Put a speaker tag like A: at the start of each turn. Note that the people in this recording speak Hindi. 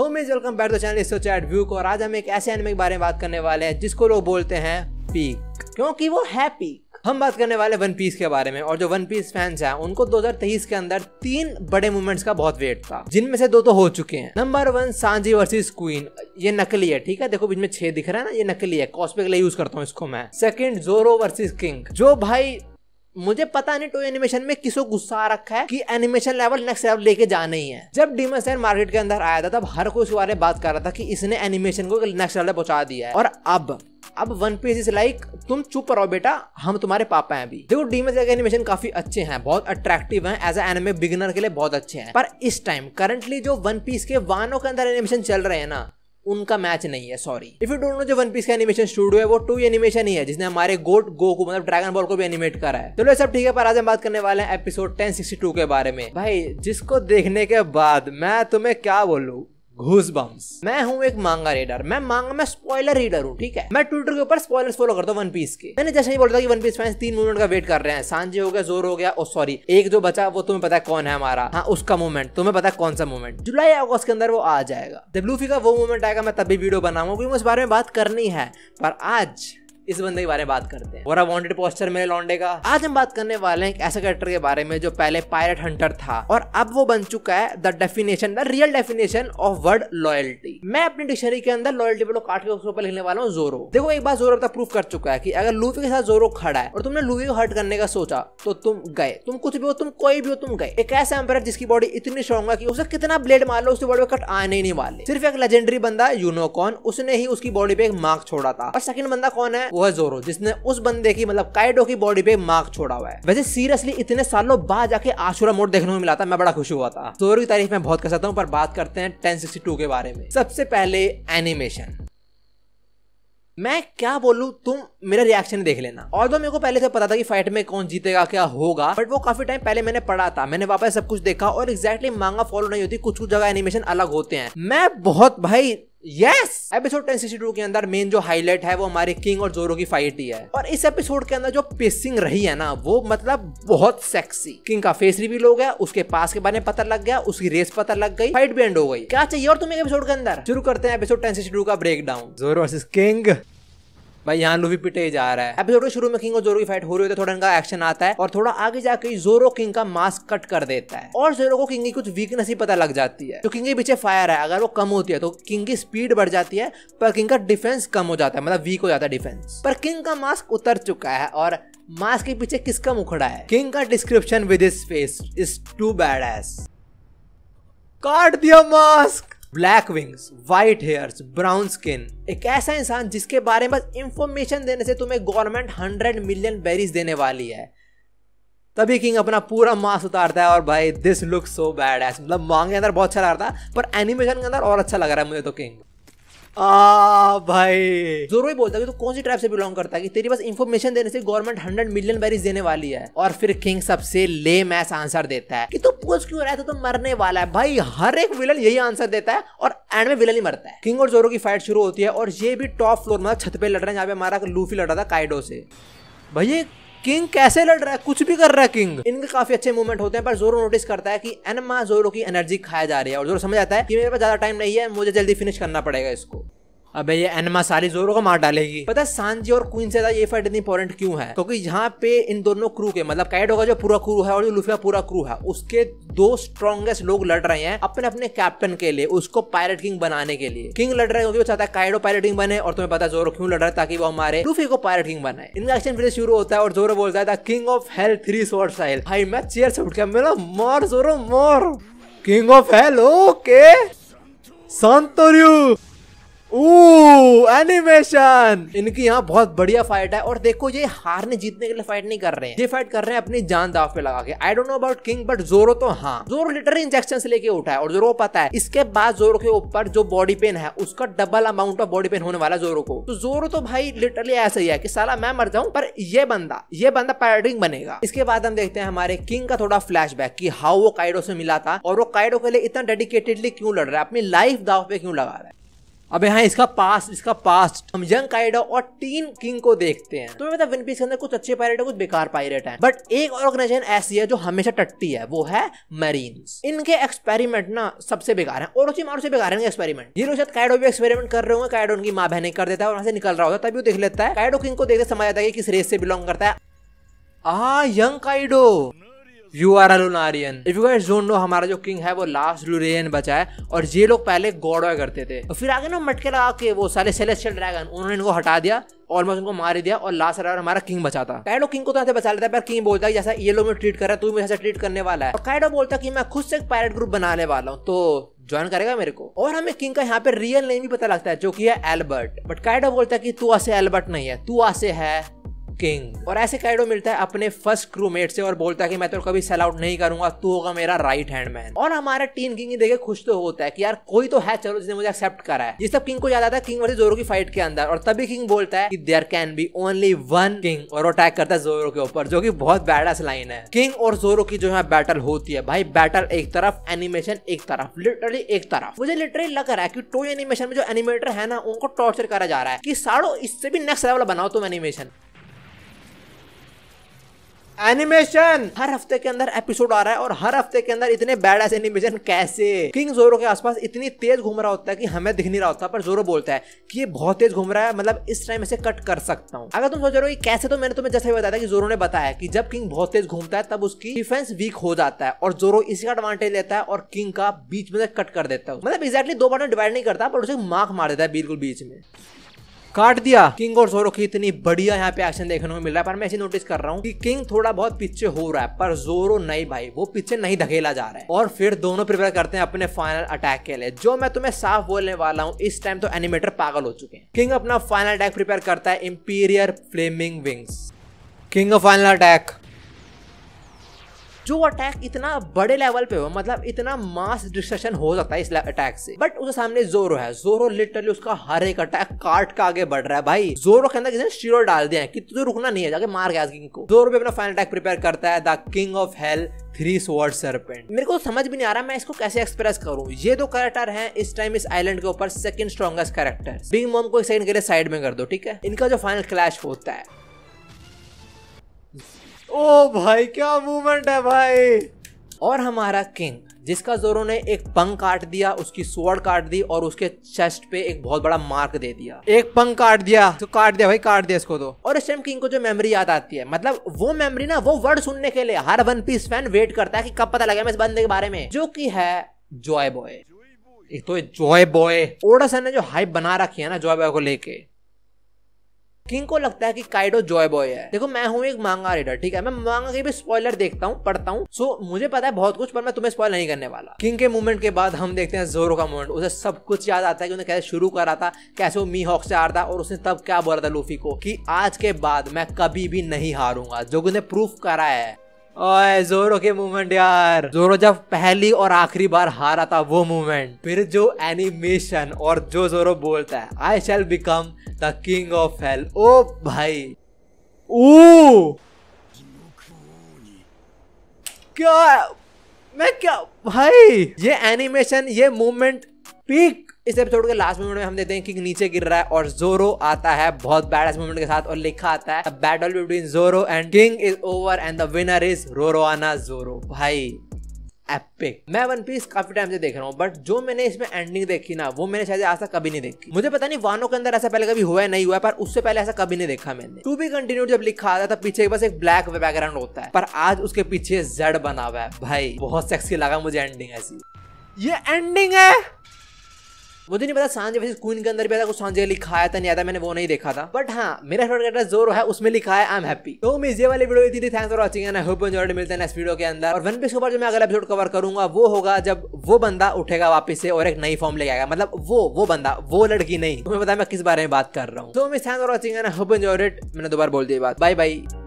A: home is welcome back to channel इसो चैट व्यू को और आज हम एक ऐसे एनिमे के बारे में बात करने वाले हैं जिसको लोग बोलते हैं पीक क्योंकि वो है पीक हम बात करने वाले वन पीस के बारे में और जो वन पीस फैंस हैं उनको 2023 के अंदर तीन बड़े मूवमेंट्स का बहुत वेट था जिनमें से दो तो हो चुके हैं number one Sanji versus queen ये नकली है ठीक है देखो बीच में छह दिख रहा है ना ये नकली है कॉस्पे के लिए यूज करता हूँ इसको मैं सेकंड जोरो वर्सेस किंग जो भाई मुझे पता नहीं टो एनिमेशन में किसको गुस्सा रखा है कि एनिमेशन लेवल नेक्स्ट लेवल लेके जाना ही है जब डीमन स्लेयर मार्केट के अंदर आया था तब हर कोई इस बारे में बात कर रहा था कि इसने एनिमेशन को नेक्स्ट लेवल पहुंचा दिया है और अब अब वन पीस इज लाइक तुम चुप रहो बेटा हम तुम्हारे पापा हैं अभी देखो डीमन के एनिमेशन काफी अच्छे हैं बहुत अट्रैक्टिव हैं एज एनिमे बिगिनर के लिए बहुत अच्छे हैं पर इस टाइम करंटली जो वन पीस के वानों के अंदर एनिमेशन चल रहे हैं ना उनका मैच नहीं है sorry if you don't know जो वन पीस का एनिमेशन स्टूडियो है वो टू एनिमेशन ही है जिसने हमारे गोट गो को मतलब ड्रैगन बॉल को भी एनिमेट करा है चलो तो सब ठीक है पर आज हम बात करने वाले हैं एपिसोड 1062 के बारे में भाई जिसको देखने के बाद मैं तुम्हें क्या बोलूँ घूस बम्स मैं हूँ एक मांगा रीडर मैं मांगा मैं स्पॉइलर रीडर हूँ ठीक है मैं ट्विटर के ऊपर स्पॉयलर्स फॉलो करता हूँ वन पीस के मैंने जैसे ही बोला था कि वन पीस फैंस तीन मूवमेंट का वेट कर रहे हैं सांझे हो गया जोर हो गया और सॉरी एक जो बचा वो तुम्हें पता है कौन है हमारा हाँ उसका मूवमेंट तुम्हें पता है कौन सा मूवमेंट जुलाई अगस्त के अंदर वो आ जाएगा जब लूफी का वो मूवमेंट आएगा मैं तभी वीडियो बनाऊंगा क्योंकि उस बारे में बात करनी है पर आज इस बंदे के बारे में बात करते हैं और अब वॉन्टेड पोस्टर मेरे लॉन्डे का आज हम बात करने वाले हैं एक ऐसे कैरेक्टर के बारे में जो पहले पायरेट हंटर था और अब वो बन चुका है the definition the real definition of word loyalty मैं अपनी डिक्शनरी के अंदर लॉयल्टी पर काट के उसके ऊपर लिखने वाला हूँ जोरो देखो एक बार जोरो तक प्रूफ कर चुका है कि अगर लूफी के साथ जोरो खड़ा है और तुमने लूफी को हर्ट करने का सोचा तो तुम गए तुम कुछ भी हो तुम कोई भी हो तुम गए एक ऐसा एम्पायर जिसकी बॉडी इतनी स्ट्रॉन्ग है कि उसे कितना ब्लेड मार लो उसकी बॉडी पे कट आने ही नहीं वाले सिर्फ एक लेजेंडरी बंदा यूनोकॉन उसने ही उसकी बॉडी पे एक मार्क छोड़ा था और सेकंड बंदा कौन है वो वो है जोरो जिसने उस बंदे की मतलब काइडो की बॉडी पे मार्क छोड़ा हुआ है वैसे सीरियसली इतने सालों बाद जाके आशुरा मोड देखने को मिला था मैं बड़ा खुश हुआ था जोरो की तारीफ मैं बहुत कर सकता हूँ पर बात करते हैं टेन के बारे में सबसे पहले एनिमेशन मैं क्या बोलूँ तुम मेरा रिएक्शन देख लेना और तो मेरे को पहले से पता था कि फाइट में कौन जीतेगा क्या होगा बट वो काफी टाइम पहले मैंने पढ़ा था मैंने वापस सब कुछ देखा और एग्जैक्टली exactly मांगा फॉलो नहीं होती कुछ कुछ जगह एनिमेशन अलग होते हैं मैं बहुत भाई यस एपिसोड टू के अंदर मेन जो हाईलाइट है वो हमारे किंग और जोरो की फाइट ही है और इस एपिसोड के अंदर जो पेसिंग रही है ना वो मतलब बहुत सेक्सी किंग का फेस रिवील हो गया उसके पास के बारे में पता लग गया उसकी रेस पता लग गई फाइट भी एंड हो गई क्या चाहिए और तुम्हें एपिसोड के अंदर शुरू करते हैं एपिसोड टू का break down Zoro versus king भाई यहाँ लूफी पिटे जा रहा है एपिसोड के शुरू में किंग और जोरो की फाइट हो रही होती है थोड़ा इनका एक्शन आता है और थोड़ा आगे जाके जोरो किंग का मास्क कट कर देता है और जोरो को किंग की कुछ वीकनेस ही पता लग जाती है तो किंग के पीछे फायर है अगर वो कम होती है तो किंग की स्पीड बढ़ जाती है पर किंग का डिफेंस कम हो जाता है मतलब वीक हो जाता है डिफेंस पर किंग का मास्क उतर चुका है और मास्क के पीछे किसका मुखड़ा है किंग का description with his face is too badass काट दिया mask black wings white hairs brown skin एक ऐसा इंसान जिसके बारे में बस इंफॉर्मेशन देने से तुम्हें गवर्नमेंट हंड्रेड मिलियन बेरीज देने वाली है तभी किंग अपना पूरा मास उतारता है और भाई दिस लुक सो बैड है मतलब मांग के अंदर बहुत अच्छा लग रहा था पर एनिमेशन के अंदर और अच्छा लग रहा है मुझे तो किंग आ भाई बोलता है तो कौन सी ट्राइब से बिलोंग करता है कि पास इन्फॉर्मेशन देने से गवर्नमेंट हंड्रेड मिलियन बैरिज देने वाली है और फिर किंग सबसे ले मैस आंसर देता है कि तू तो पूछ क्यों रहा तो मरने वाला है भाई हर एक विलन यही आंसर देता है और एंड में विलन ही मरता है किंग और जोरो की फाइट शुरू होती है और ये भी टॉप फ्लोर मतलब छत पे लड़ रहे हैं जहाँ पे हमारा लूफी लड़ रहा था काइडो से भाई किंग कैसे लड़ रहा है कुछ भी कर रहा है किंग इनके काफी अच्छे मूवमेंट होते हैं पर जोरो नोटिस करता है कि एनमा जोरो की एनर्जी खाया जा रही है और जोरो समझ आता है कि मेरे पास ज्यादा टाइम नहीं है मुझे जल्दी फिनिश करना पड़ेगा इसको अबे ये एनमा सारी जोरों को मार डालेगी पता है सांजी और क्वीन से ज्यादा ये फाइट इतनी इंपॉर्टेंट क्यों है क्योंकि यहाँ पे इन दोनों क्रू के मतलब कैडो का जो पूरा क्रू है और जो लुफिया पूरा क्रू है उसके दो स्ट्रॉन्गेस्ट लोग लड़ रहे हैं अपने अपने कैप्टन के लिए उसको पायरेट किंग बनाने के लिए किंग लड़ रहे हैं क्योंकि वो चाहता है काइडो पायरेट किंग बने और तुम्हें पता है जोरो क्यों लड़ रहा है ताकि वो हमारे लुफी को पायरेट किंग बनाए इनका एक्शन फिर शुरू होता है और जोरो बोलता है king of hell three sword style भाई मैं चेयर से उठ गया मेरा more Zoro more king of hell okay संतोरियो एनिमेशन इनकी यहाँ बहुत बढ़िया फाइट है और देखो ये हारने जीतने के लिए फाइट नहीं कर रहे हैं ये फाइट कर रहे हैं अपनी जान दाव पे लगा के I don't know about king but Zoro तो हाँ जोरो लिटरली इंजेक्शन से लेके उठा है और जोरो पता है इसके बाद जोरो के ऊपर जो बॉडी पेन है उसका double amount of body pain होने वाला जोरो को तो जोरो तो भाई लिटरली ऐसा ही है की साला मैं मर जाऊं पर ये बंदा ये बंदा पैरडिंग बनेगा इसके बाद हम देखते हैं हमारे किंग का थोड़ा फ्लैश बैक की हाउ वो काइडो से मिला था और वो काइडो के लिए इतना डेडिकेटेडली क्यों लड़ रहा है अपनी लाइफ दाव पे क्यों लगा रहा है अबे हाँ इसका पास इसका पास्ट हम यंग काइडो और टीन किंग को देखते हैं तो मतलब विनपीस के अंदर कुछ अच्छे पायरेट है कुछ बेकार पायरेट है बट एक ऑर्गेनाइजेशन ऐसी है जो हमेशा टट्टी है वो है मरीन इनके एक्सपेरिमेंट ना सबसे बेकार है और उसी मारो से बेकार है एक्सपेरिमेंट ये लोग शायद काइडो भी एक्सपेरिमेंट कर रहे होंगे काइडो उनकी माँ बहने कर देता है और वहां से निकल रहा होता है तभी वो देख लेता है काइडो किंग को देखते समझ आता है कि किस रेस से बिलोंग करता है ah young Kaido you are Lunarian if you guys don't know हमारा जो किंग है वो लास्ट लुरेन बचा है और ये लोग पहले गॉडॉय करते थे और फिर आगे ना मटके लगा के वो सारे सेलेस्टियल ड्रैगन उन्होंने इनको हटा दिया ऑलमोस्ट उनको मार ही दिया और लास्ट राउंड हमारा किंग बचाता काइडो किंग को तो ऐसे बचा लेता है पर किंग बोलता है जैसा ये लोग मैं ट्रीट कर रहा है तू मुझे ऐसा ट्रीट करने वाला है और काइडो बोलता है कि मैं खुद से एक पायरेट ग्रुप बनाने वाला हूँ तो ज्वाइन करेगा मेरे को और हमें किंग का यहाँ पे रियल नेम भी पता लगता है जो कि है एल्बर्ट बट काइडो बोलता है कि तू ऐसे एल्बर्ट नहीं है तू ऐसे है किंग और ऐसे कैडो मिलता है अपने फर्स्ट क्रूमेट से और बोलता है कि मैं तो कभी सेल आउट नहीं करूंगा तू होगा मेरा राइट हैंड मैन और हमारा टीम किंग देखे खुश तो होता है कि यार कोई तो है चलो जिसने मुझे एक्सेप्ट करा है जिस तब किंग को याद आता है किंग वर्सेज जोरो की फाइट के अंदर और तभी किंग बोलता है कि there can be only one king और अटैक करता है जोरो के ऊपर जो की बहुत बैड लाइन है किंग और जोरो की जो है बैटल होती है भाई बैटल एक तरफ एनिमेशन एक तरफ लिटरली एक तरफ मुझे लिटरली लग रहा है की टॉय एनिमेशन में जो एनिमेटर है ना उनको टॉर्चर करा जा रहा है कि साड़ो इससे भी नेक्स्ट लेवल बनाओ तुम एनिमेशन एनिमेशन हर हफ्ते के अंदर एपिसोड आ रहा है और हर हफ्ते के अंदर इतने बैड एस एनिमेशन कैसे किंग जोरो के आसपास इतनी तेज घूम रहा होता है कि हमें दिख नहीं रहा होता पर जोरो बोलता है कि ये बहुत तेज घूम रहा है मतलब इस टाइम इसे कट कर सकता हूँ अगर तुम सोच रहे हो कैसे तो मैंने तुम्हें जैसे ही बताया था कि जोरो ने बताया कि जब किंग बहुत तेज घूमता है तब उसकी डिफेंस वीक हो जाता है और जोरो इसी का एडवांटेज लेता है और किंग का बीच में से कट कर देता है मतलब एक्जैक्टली दो बार डिवाइड नहीं करता पर उसे मार्क मार देता है बिल्कुल बीच में काट दिया किंग और जोरो की इतनी बढ़िया यहाँ पे एक्शन देखने को मिल रहा है पर मैं ऐसे नोटिस कर रहा हूँ कि किंग थोड़ा बहुत पीछे हो रहा है पर जोरो नहीं भाई वो पीछे नहीं धकेला जा रहा है और फिर दोनों प्रिपेयर करते हैं अपने फाइनल अटैक के लिए जो मैं तुम्हें साफ बोलने वाला हूँ इस टाइम तो एनिमेटर पागल हो चुके हैं किंग अपना फाइनल अटैक प्रिपेयर करता है imperial flaming wings king final attack जो अटैक इतना बड़े लेवल पे हो मतलब इतना मास डिस्ट्रक्शन हो सकता है इस अटैक से बट उसके सामने जोरो है जोरो लिटरली उसका हर एक अटैक काट का आगे बढ़ रहा है भाई जोरो के अंदर किसी ने स्टीरो डाल दिया है कि तुझे रुकना नहीं है जाके मार गया किंग को जोरो भी अपना फाइनल अटैक प्रिपेयर करता है the king of hell three sword serpent मेरे को समझ भी नहीं आ रहा मैं इसको कैसे एक्सप्रेस करूं ये दो कैरेक्टर हैं इस टाइम इस आइलैंड के ऊपर second strongest character big mom को एक सेकंड के लिए साइड में कर दो ठीक है इनका जो फाइनल क्लैश होता है ओ भाई क्या मूवमेंट है भाई और हमारा किंग जिसका जोरो ने एक पंख काट दिया उसकी स्वर्ड काट दी और उसके चेस्ट पे एक बहुत बड़ा मार्क दे दिया एक पंख काट दिया तो काट दिया भाई काट दिया इसको तो और इस टाइम किंग को जो मेमोरी याद आती है मतलब वो मेमोरी ना वो वर्ड सुनने के लिए हर वन पीस फैन वेट करता है कि कब पता मैं इस बंदे के बारे में जो की है जॉय बॉय एक तो जॉय बॉय सर ने जो हाइप बना रखी है ना जॉय बॉय को लेके किंग को लगता है कि काइडो जॉय बॉय है देखो मैं हूँ एक मांगा रीडर ठीक है मैं मांगा के भी स्पॉइलर देखता हूँ पढ़ता हूँ सो मुझे पता है बहुत कुछ पर मैं तुम्हें स्पॉइल नहीं करने वाला किंग के मूवमेंट के बाद हम देखते हैं जोरो का मूवमेंट उसे सब कुछ याद आता है कि उन्हें कैसे शुरू करा था कैसे वो मी हॉक से हार था और उसने तब क्या बोला था लूफी को कि आज के बाद मैं कभी भी नहीं हारूंगा जो उन्हें प्रूफ करा है ओए जोरो के मूवमेंट यार जोरो जब पहली और आखिरी बार हारा था वो मूवमेंट फिर जो एनिमेशन और जो जोरो बोलता है I shall become the king of hell ओ भाई ओ क्या मैं क्या भाई ये एनिमेशन ये मूवमेंट पीक इस एपिसोड के लास्ट मोमेंट में हम देते हैं कि नीचे गिर रहा है और जोरो आता है बहुत बैड एस मोमेंट के साथ और लिखा आता है battle between Zoro and king is over and the winner is Roronoa Zoro भाई एपिक मैं वन पीस काफी टाइम से देख रहा हूँ बट जो मैंने इसमें एंडिंग देखी ना वो मैंने शायद आज तक कभी नहीं देखी मुझे पता नहीं वानो के अंदर ऐसा पहले कभी हुआ है नहीं हुआ पर उससे पहले ऐसा कभी नहीं देखा मैंने टू बी कंटिन्यू जब लिखा आता था पीछे बस एक ब्लैक बैकग्राउंड होता है पर आज उसके पीछे जेड बना हुआ है भाई बहुत सेक्सी लगा मुझे एंडिंग ऐसी ये एंडिंग है मुझे नहीं पता सांझे वैसे क्वीन के अंदर भी कुछ सांझे लिखा था नहीं आता मैंने वो नहीं देखा था बट हाँ मेरा फेवरेट कैरेक्टर जोरो है उसमें लिखा है आई एम हैप्पी तो मैं ये वाली वीडियो थी thanks for watching and I hope enjoyed मिलते हैं इस वीडियो के अंदर और वन पीस के ऊपर जो मैं अगला एपिसोड कवर करूंगा वो होगा जब वो बंदा उठेगा वापस से और एक नई फॉर्म ले आएगा मतलब वो वो बंदा वो लड़की नहीं तुम्हें पता मैं किस बारे में बात कर रहा हूँ तो मैं thanks for watching and I hope enjoyed मैंने दोबारा बोल दी बात बाय बाय